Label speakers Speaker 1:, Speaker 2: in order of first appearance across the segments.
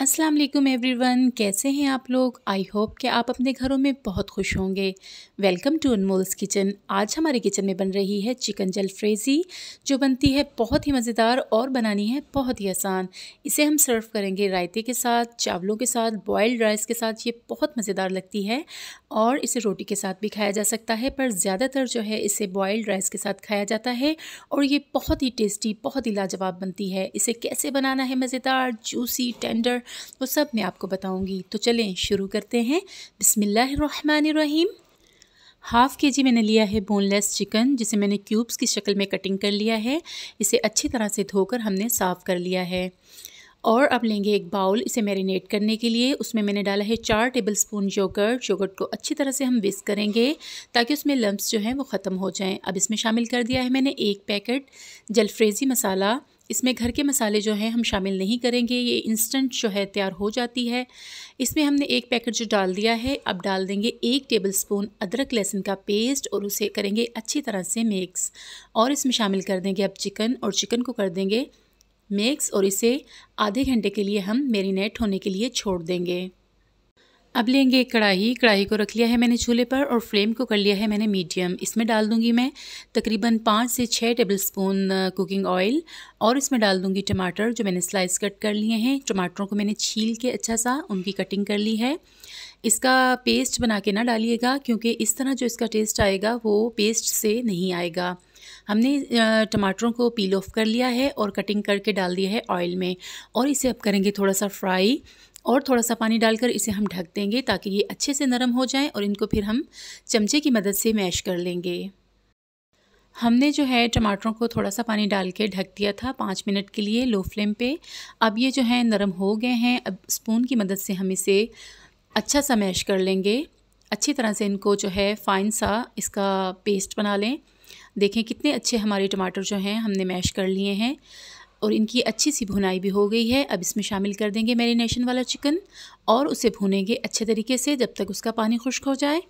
Speaker 1: अस्सलाम वालेकुम एवरीवन कैसे हैं आप लोग आई होप कि आप अपने घरों में बहुत खुश होंगे वेलकम टू अनमोल्स किचन आज हमारे किचन में बन रही है चिकन जल फ्रेज़ी जो बनती है बहुत ही मज़ेदार और बनानी है बहुत ही आसान इसे हम सर्व करेंगे रायते के साथ चावलों के साथ बॉयल्ड राइस के साथ ये बहुत मज़ेदार लगती है और इसे रोटी के साथ भी खाया जा सकता है पर ज़्यादातर जो है इसे बॉयल्ड राइस के साथ खाया जाता है और ये बहुत ही टेस्टी बहुत ही लाजवाब बनती है इसे कैसे बनाना है मज़ेदार जूसी टेंडर वो सब मैं आपको बताऊँगी तो चलें शुरू करते हैं बिसमीम हाफ़ के जी मैंने लिया है बोनलेस चिकन जिसे मैंने क्यूब्स की शक्ल में कटिंग कर लिया है इसे अच्छी तरह से धोकर हमने साफ़ कर लिया है और अब लेंगे एक बाउल इसे मैरिनेट करने के लिए उसमें मैंने डाला है चार टेबल स्पून योगर्ट योगर्ट को अच्छी तरह से हम विस्क करेंगे ताकि उसमें लम्ब्स जो हैं वो ख़त्म हो जाएं अब इसमें शामिल कर दिया है मैंने एक पैकेट जलफ्रेजी मसाला इसमें घर के मसाले जो हैं हम शामिल नहीं करेंगे ये इंस्टेंट जो है तैयार हो जाती है इसमें हमने एक पैकेट जो डाल दिया है अब डाल देंगे एक टेबल स्पून अदरक लहसुन का पेस्ट और उसे करेंगे अच्छी तरह से मिक्स और इसमें शामिल कर देंगे अब चिकन और चिकन को कर देंगे मिक्स और इसे आधे घंटे के लिए हम मेरीनेट होने के लिए छोड़ देंगे अब लेंगे एक कढ़ाई कढ़ाई को रख लिया है मैंने चूल्हे पर और फ्लेम को कर लिया है मैंने मीडियम इसमें डाल दूंगी मैं तकरीबन पाँच से छः टेबल स्पून कुकिंग ऑयल और इसमें डाल दूंगी टमाटर जो मैंने स्लाइस कट कर लिए हैं टमाटरों को मैंने छील के अच्छा सा उनकी कटिंग कर ली है इसका पेस्ट बना के ना डालिएगा क्योंकि इस तरह जो इसका टेस्ट आएगा वो पेस्ट से नहीं आएगा हमने टमाटरों को पील ऑफ कर लिया है और कटिंग करके डाल दिया है ऑयल में और इसे अब करेंगे थोड़ा सा फ्राई और थोड़ा सा पानी डालकर इसे हम ढक देंगे ताकि ये अच्छे से नरम हो जाएं और इनको फिर हम चमचे की मदद से मैश कर लेंगे हमने जो है टमाटरों को थोड़ा सा पानी डाल के ढक दिया था पाँच मिनट के लिए लो फ्लेम पे अब ये जो है नरम हो गए हैं अब स्पून की मदद से हम इसे अच्छा सा मैश कर लेंगे अच्छी तरह से इनको जो है फ़ाइन सा इसका पेस्ट बना लें देखें कितने अच्छे हमारे टमाटर जो हैं हमने मैश कर लिए हैं और इनकी अच्छी सी भुनाई भी हो गई है अब इसमें शामिल कर देंगे मैरिनेशन वाला चिकन और उसे भूनेंगे अच्छे तरीके से जब तक उसका पानी खुश्क हो जाए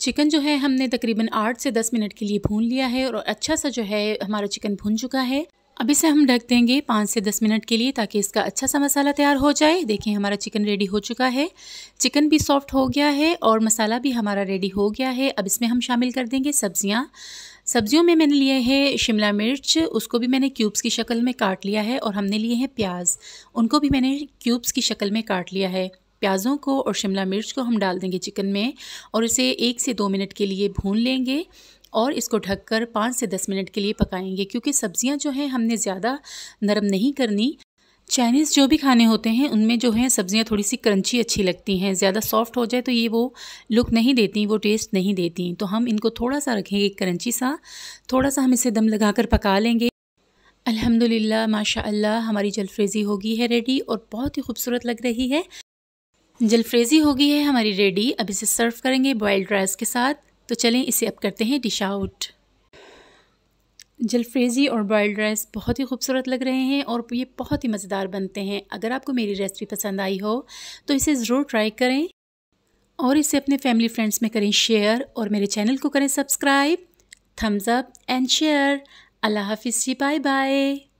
Speaker 1: चिकन जो है हमने तकरीबन आठ से दस मिनट के लिए भून लिया है और अच्छा सा जो है हमारा चिकन भून चुका है अब इसे हम ढक देंगे पाँच से दस मिनट के लिए ताकि इसका अच्छा सा मसाला तैयार हो जाए देखिए हमारा चिकन रेडी हो चुका है चिकन भी सॉफ्ट हो गया है और मसाला भी हमारा रेडी हो गया है अब इसमें हम शामिल कर देंगे सब्ज़ियाँ सब्जियों में मैंने लिए हैं शिमला मिर्च उसको भी मैंने क्यूब्स की शक्ल में काट लिया है और हमने लिए हैं प्याज उनको भी मैंने क्यूब्स की शक्ल में काट लिया है प्याज़ों को और शिमला मिर्च को हम डाल देंगे चिकन में और इसे एक से दो मिनट के लिए भून लेंगे और इसको ढककर पाँच से दस मिनट के लिए पकाएंगे क्योंकि सब्ज़ियाँ जो हैं हमने ज़्यादा नरम नहीं करनी चाइनीज़ जो भी खाने होते हैं उनमें जो है सब्ज़ियाँ थोड़ी सी क्रंची अच्छी लगती हैं ज़्यादा सॉफ्ट हो जाए तो ये वो लुक नहीं देती वो टेस्ट नहीं देती तो हम इनको थोड़ा सा रखेंगे क्रंची सा थोड़ा सा हम इसे दम लगा कर पका लेंगे अल्हम्दुलिल्लाह माशा हमारी जलफ्रेज़ी होगी है रेडी और बहुत ही खूबसूरत लग रही है जलफ्रेज़ी होगी है हमारी रेडी अब इसे सर्व करेंगे बॉयल्ड राइस के साथ तो चलें इसे अब करते हैं डिश आउट जलफ्रेज़ी और बॉयल्ड राइस बहुत ही खूबसूरत लग रहे हैं और ये बहुत ही मज़ेदार बनते हैं अगर आपको मेरी रेसिपी पसंद आई हो तो इसे ज़रूर ट्राई करें और इसे अपने फैमिली फ्रेंड्स में करें शेयर और मेरे चैनल को करें subscribe thumbs up and share अल्लाह हाफिज़ जी बाय बाय